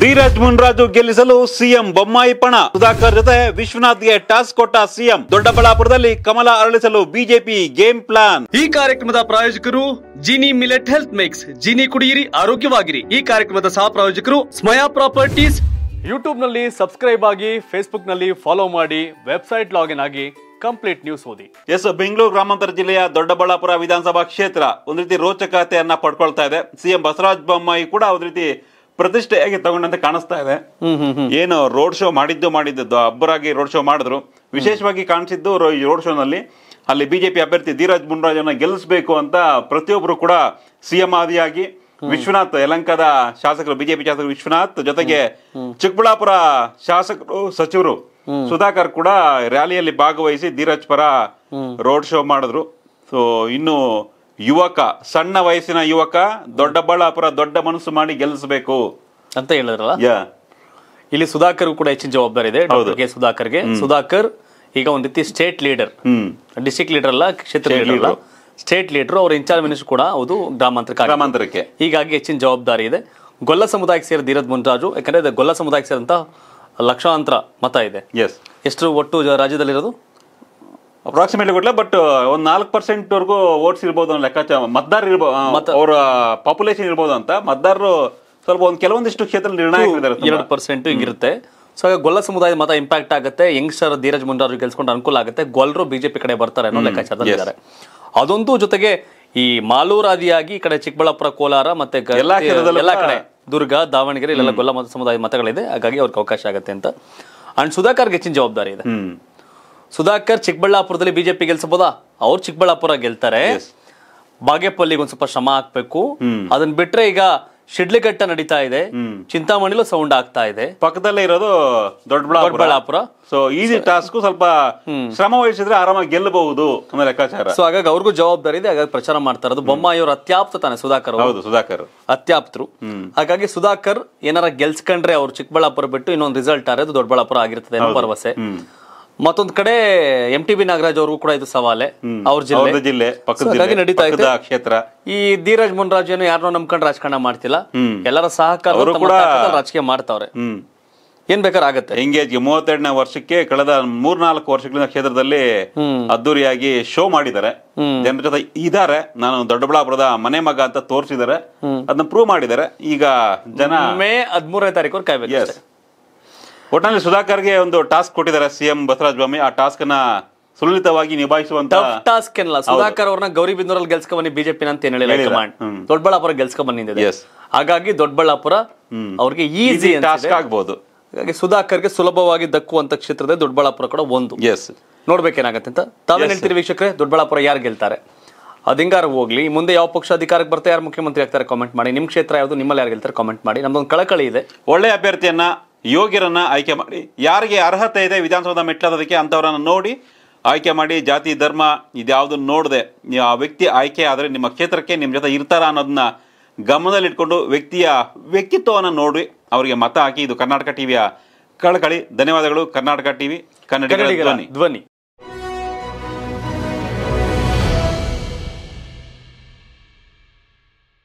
ಧೀರಜ್ ಮುನ್ರಾಜು ಗೆಲ್ಲಿಸಲು ಸಿಎಂ ಬೊಮ್ಮಾಯಿ ಪಣ ಸುಧಾಕರ್ ಜೊತೆ ವಿಶ್ವನಾಥ್ಗೆ ಟಾಸ್ ಕೊಟ್ಟ ಸಿಎಂ ದೊಡ್ಡಬಳ್ಳಾಪುರದಲ್ಲಿ ಕಮಲ ಅರಳಿಸಲು ಬಿಜೆಪಿ ಗೇಮ್ ಪ್ಲಾನ್ ಈ ಕಾರ್ಯಕ್ರಮದ ಪ್ರಾಯೋಜಕರು Jini millet health mix Jini ಕುಡಿಯಿರಿ ಆರೋಗ್ಯವಾಗಿರಿ ಈ ಕಾರ್ಯಕ್ರಮದ ಸಹ ಪ್ರಾಯೋಜಕರು ಸ್ಮಯಾ ಪ್ರಾಪರ್ಟೀಸ್ ಯೂಟ್ಯೂಬ್ ನಲ್ಲಿ ಸಬ್ಸ್ಕ್ರೈಬ್ ಆಗಿ ಫೇಸ್ಬುಕ್ ನಲ್ಲಿ ಫಾಲೋ ಮಾಡಿ ವೆಬ್ಸೈಟ್ ಲಾಗಿನ್ ಆಗಿ ಕಂಪ್ಲೀಟ್ ನ್ಯೂಸ್ ಓದಿ ಎಸ್ ಬೆಂಗಳೂರು ಗ್ರಾಮಾಂತರ ಜಿಲ್ಲೆಯ ದೊಡ್ಡಬಳ್ಳಾಪುರ ವಿಧಾನಸಭಾ ಕ್ಷೇತ್ರ ಒಂದ್ ರೀತಿ ರೋಚಕತೆಯನ್ನ ಪಡ್ಕೊಳ್ತಾ ಇದೆ ಸಿಎಂ ಬಸವರಾಜ ಬೊಮ್ಮಾಯಿ ಕೂಡ ಒಂದ್ ರೀತಿ ಪ್ರತಿಷ್ಠೆಯಾಗಿ ತಗೊಂಡಂತೆ ಕಾಣಿಸ್ತಾ ಇದೆ ಏನು ರೋಡ್ ಶೋ ಮಾಡಿದ್ದು ಮಾಡಿದ್ದು ಅಬ್ಬರಾಗಿ ರೋಡ್ ಶೋ ಮಾಡಿದ್ರು ವಿಶೇಷವಾಗಿ ಕಾಣಿಸಿದ್ದು ರೋಡ್ ಶೋನಲ್ಲಿ ಅಲ್ಲಿ ಬಿಜೆಪಿ ಅಭ್ಯರ್ಥಿ ಧೀರಜ್ ಮುನ್ರಾಜನ ಗೆಲ್ಲಿಸಬೇಕು ಅಂತ ಪ್ರತಿಯೊಬ್ಬರು ಕೂಡ ಸಿಎಂ ಆದಿಯಾಗಿ ವಿಶ್ವನಾಥ್ ಯಲಂಕಾದ ಶಾಸಕರು ಬಿಜೆಪಿ ಶಾಸಕರು ವಿಶ್ವನಾಥ್ ಜೊತೆಗೆ ಚಿಕ್ಕಬಳ್ಳಾಪುರ ಶಾಸಕರು ಸಚಿವರು ಸುಧಾಕರ್ ಕೂಡ ರ್ಯಾಲಿಯಲ್ಲಿ ಭಾಗವಹಿಸಿ ಧೀರಜ್ ಪರ ರೋಡ್ ಶೋ ಮಾಡಿದ್ರು ಸೊ ಇನ್ನು ಯುವಕ ಸಣ್ಣ ವಯಸ್ಸಿನ ಯುವಕ ದೊಡ್ಡಬಳ್ಳಾಪುರ ದೊಡ್ಡ ಮನಸ್ಸು ಮಾಡಿ ಗೆಲ್ಲಿಸಬೇಕು ಅಂತ ಹೇಳಿದ್ರಲ್ಲ ಇಲ್ಲಿ ಸುಧಾಕರ್ ಕೂಡ ಹೆಚ್ಚಿನ ಜವಾಬ್ದಾರಿ ಇದೆ ಕೆ ಸುಧಾಕರ್ಗೆ ಸುಧಾಕರ್ ಈಗ ಒಂದ್ ರೀತಿ ಸ್ಟೇಟ್ ಲೀಡರ್ ಡಿಸ್ಟಿಕ್ ಲೀಡರ್ ಅಲ್ಲ ಕ್ಷೇತ್ರ ಲೀಡರ್ ಸ್ಟೇಟ್ ಲೀಡರ್ ಅವ್ರ ಇನ್ಚಾರ್ಜ್ ಮಿನಿಸ್ಟರ್ ಕೂಡ ಹೌದು ಗ್ರಾಮಾಂತರ ಗ್ರಾಮಾಂತರಕ್ಕೆ ಹೀಗಾಗಿ ಹೆಚ್ಚಿನ ಜವಾಬ್ದಾರಿ ಇದೆ ಗೊಲ್ಲ ಸಮುದಾಯಕ್ಕೆ ಸೇರಿದ ಧೀರಜ್ ರಾಜು ಯಾಕಂದ್ರೆ ಗೊಲ್ಲ ಸಮುದಾಯಕ್ಕೆ ಸೇರಿದಂತ ಲಕ್ಷಾಂತರ ಮತ ಇದೆ ಎಸ್ ಎಷ್ಟು ಒಟ್ಟು ರಾಜ್ಯದಲ್ಲಿರೋದು ಅಪ್ರಾಕ್ಸಿಮೇಟ್ಲಿ ಗೊತ್ತಿಲ್ಲ ಬಟ್ ಒಂದ್ ನಾಲ್ಕು ಪರ್ಸೆಂಟ್ ವರ್ಗೂ ವೋಟ್ಸ್ ಇರ್ಬೋದು ಲೆಕ್ಕಾಚಾರ ಮತದಾರ ಇರ್ಬೋದು ಅವರ ಪಾಪ್ಯುಲೇಷನ್ ಇರ್ಬೋದು ಅಂತ ಮತದಾರರು ಸ್ವಲ್ಪ ಒಂದು ಕೆಲವೊಂದಿಷ್ಟು ಕ್ಷೇತ್ರ ನಿರ್ಣಯ ಎರಡು ಪರ್ಸೆಂಟ್ ಇರುತ್ತೆ ಸೊ ಗೊಲ್ಲ ಸಮುದಾಯದ ಮತ ಇಂಪ್ಯಾಕ್ಟ್ ಆಗುತ್ತೆ ಯಂಗ್ಸ್ಟರ್ ಧೀರಜ್ ಮುಂಡಾರ್ ಗೆಲ್ಸ್ಕೊಂಡು ಅನುಕೂಲ ಆಗುತ್ತೆ ಗೊಲ್ಲರು ಬಿಜೆಪಿ ಕಡೆ ಬರ್ತಾರೆ ಅನ್ನೋ ಲೆಕ್ಕಾಚಾರದಲ್ಲಿ ಇದ್ದಾರೆ ಅದೊಂದು ಜೊತೆಗೆ ಈ ಮಾಲೂರಾದಿಯಾಗಿ ಈ ಕಡೆ ಚಿಕ್ಕಬಳ್ಳಾಪುರ ಕೋಲಾರ ಮತ್ತೆ ಎಲ್ಲ ಕಡೆ ದುರ್ಗ ದಾವಣಗೆರೆ ಇಲ್ಲೆಲ್ಲ ಗೊಲ್ಲ ಮತ ಸಮುದಾಯದ ಮತಗಳಿದೆ ಹಾಗಾಗಿ ಅವ್ರಿಗೆ ಅವಕಾಶ ಆಗುತ್ತೆ ಅಂತ ಅಂಡ್ ಸುಧಾಕರ್ಗೆ ಹೆಚ್ಚಿನ ಜವಾಬ್ದಾರಿ ಇದೆ ಸುಧಾಕರ್ ಚಿಕ್ಕಬಳ್ಳಾಪುರದಲ್ಲಿ ಬಿಜೆಪಿ ಗೆಲ್ಸಬಹುದಾ ಅವ್ರು ಚಿಕ್ಕಬಳ್ಳಾಪುರ ಗೆಲ್ತಾರೆ ಬಾಗೇಪಲ್ಲಿಗೆ ಒಂದ್ ಸ್ವಲ್ಪ ಶ್ರಮ ಹಾಕ್ಬೇಕು ಅದನ್ನ ಬಿಟ್ರೆ ಈಗ ಶಿಡ್ಲಿಘಟ್ಟ ನಡೀತಾ ಇದೆ ಚಿಂತಾಮಣಿಲು ಸೌಂಡ್ ಆಗ್ತಾ ಇದೆ ಪಕ್ಕದಲ್ಲೇ ಇರೋದು ದೊಡ್ಡಬಳ್ಳಾಪುರ ಸೊ ಈಸಿ ಟಾಸ್ಕ್ ಸ್ವಲ್ಪ ಶ್ರಮ ವಹಿಸಿದ್ರೆ ಆರಾಮಾಗಿ ಗೆಲ್ಲಬಹುದು ಅನ್ನೋ ಲೆಕ್ಕಾಚಾರ ಸೊ ಹಾಗಾಗಿ ಅವ್ರಿಗೂ ಜವಾಬ್ದಾರಿ ಇದೆ ಹಾಗಾಗಿ ಪ್ರಚಾರ ಮಾಡ್ತಾ ಇರೋದು ಬೊಮ್ಮಾಯಿ ಅವರು ಅತ್ಯಾಪ್ತ ತಾನೆ ಸುಧಾಕರ್ ಹೌದು ಸುಧಾಕರ್ ಅತ್ಯಾಪ್ತರು ಹಾಗಾಗಿ ಸುಧಾಕರ್ ಏನಾರ ಗೆಲ್ಸ್ಕೊಂಡ್ರೆ ಅವ್ರು ಚಿಕ್ಕಬಳ್ಳಾಪುರ ಬಿಟ್ಟು ಇನ್ನೊಂದು ರಿಸಲ್ಟ್ ಆರೋದು ದೊಡ್ಡಬಳ್ಳಾಪುರ ಆಗಿರ್ತದೆ ಭರವಸೆ ಮತ್ತೊಂದ್ ಕಡೆ ಎಂ ಟಿ ಬಿ ನಾಗರಾಜ್ ಅವ್ರಿಗೂ ಕೂಡ ಇದು ಸವಾಲೆ ಅವ್ರ ಜಿಲ್ಲೆ ಜಿಲ್ಲೆ ನಡೀತಾ ಕ್ಷೇತ್ರ ಈ ಧೀರಜ್ ಮುನ್ರಾಜ್ ಏನು ಯಾರನ್ನೂ ನಂಬ್ಕೊಂಡು ರಾಜಕಾರಣ ಮಾಡ್ತಿಲ್ಲ ಎಲ್ಲರ ಸಹಕಾರ ರಾಜಕೀಯ ಮಾಡ್ತಾವ್ರೆ ಏನ್ ಬೇಕಾದ್ರೆ ಆಗತ್ತೆ ಹಿಂಗೆ ಮೂವತ್ತೆರಡನೇ ವರ್ಷಕ್ಕೆ ಕಳೆದ ಮೂರ್ನಾಲ್ಕು ವರ್ಷಗಳಿಂದ ಕ್ಷೇತ್ರದಲ್ಲಿ ಅದ್ದೂರಿಯಾಗಿ ಶೋ ಮಾಡಿದ್ದಾರೆ ಜನರ ಜೊತೆ ಇದಾರೆ ನಾನು ದೊಡ್ಡಬಳ್ಳಾಪುರದ ಮನೆ ಮಗ ಅಂತ ತೋರಿಸಿದ್ದಾರೆ ಅದನ್ನ ಪ್ರೂವ್ ಮಾಡಿದ್ದಾರೆ ಈಗ ಜನ ಮೇ ಹದಿಮೂರನೇ ತಾರೀಕು ಕಾಯ್ಬೇಕು ಒಟ್ಟಿನಲ್ಲಿ ಸುಧಾಕರ್ಗೆ ಒಂದು ಟಾಸ್ಕ್ ಕೊಟ್ಟಿದ್ದಾರೆ ಸಿಎಂ ಬಸವರಾಜ ಬೊಮ್ಮಾಯಿ ಆ ಟಾಸ್ಕ್ ನ ಸುಲಲಿತವಾಗಿ ನಿಭಾಯಿಸುವಂತ ಟಾಸ್ಕ್ ಏನಲ್ಲ ಸುಧಾಕರ್ ಅವ್ರನ್ನ ಗೌರಿಬಿಂದೂರಲ್ಲಿ ಗೆಲ್ಸ್ಕೊ ಬನ್ನಿ ಬಿಜೆಪಿ ಅಂತ ಏನ್ ಹೇಳಿ ದೊಡ್ಡಬಳ್ಳಾಪುರ ಗೆಲ್ಸ್ಕೊ ಬನ್ನಿ ಹಾಗಾಗಿ ದೊಡ್ಡಬಳ್ಳಾಪುರ ಅವ್ರಿಗೆ ಈಸಿ ಟಾಸ್ಕ್ ಆಗ್ಬಹುದು ಹಾಗಾಗಿ ಗೆ ಸುಲಭವಾಗಿ ದಕ್ಕುವಂತ ಕ್ಷೇತ್ರದ ದೊಡ್ಡಬಳ್ಳಾಪುರ ಕೂಡ ಒಂದು ಎಸ್ ನೋಡ್ಬೇಕೇನಾಗತ್ತೆ ಅಂತ ತಾವೇ ಹೇಳ್ತೀರಿ ವೀಕ್ಷಕರೇ ದೊಡ್ಡಬಳ್ಳಾಪುರ ಯಾರು ಗೆಲ್ತಾರೆ ಅದಿಂಗಾರು ಹೋಗ್ಲಿ ಮುಂದೆ ಯಾವ ಪಕ್ಷ ಅಧಿಕಾರಕ್ಕೆ ಬರ್ತಾ ಯಾರು ಮುಖ್ಯಮಂತ್ರಿ ಆಗ್ತಾರೆ ಕಾಮೆಂಟ್ ಮಾಡಿ ನಿಮ್ ಕ್ಷೇತ್ರ ಯಾವುದು ನಿಮ್ಮಲ್ಲಿ ಯಾರು ಗೆಲ್ತಾರೆ ಕಾಮೆಂಟ್ ಮಾಡಿ ನಮ್ದೊಂದು ಕಳಕಳಿ ಇದೆ ಒಳ್ಳೆ ಅಭ್ಯರ್ಥಿಯನ್ನ ಯೋಗ್ಯರನ್ನು ಆಯ್ಕೆ ಮಾಡಿ ಯಾರಿಗೆ ಅರ್ಹತೆ ಇದೆ ವಿಧಾನಸೌಧ ಮೆಟ್ಲದಕ್ಕೆ ಅಂಥವರನ್ನು ನೋಡಿ ಆಯ್ಕೆ ಮಾಡಿ ಜಾತಿ ಧರ್ಮ ಇದ್ಯಾವುದನ್ನು ನೋಡದೆ ಆ ವ್ಯಕ್ತಿ ಆಯ್ಕೆ ಆದರೆ ನಿಮ್ಮ ಕ್ಷೇತ್ರಕ್ಕೆ ನಿಮ್ಮ ಜೊತೆ ಇರ್ತಾರ ಅನ್ನೋದನ್ನ ಗಮನದಲ್ಲಿಟ್ಕೊಂಡು ವ್ಯಕ್ತಿಯ ವ್ಯಕ್ತಿತ್ವವನ್ನು ನೋಡಿ ಅವರಿಗೆ ಮತ ಹಾಕಿ ಇದು ಕರ್ನಾಟಕ ಟಿವಿಯ ಕಳಕಳಿ ಧನ್ಯವಾದಗಳು ಕರ್ನಾಟಕ ಟಿವಿ ಕನ್ನಡಿಗರ ಧ್ವನಿ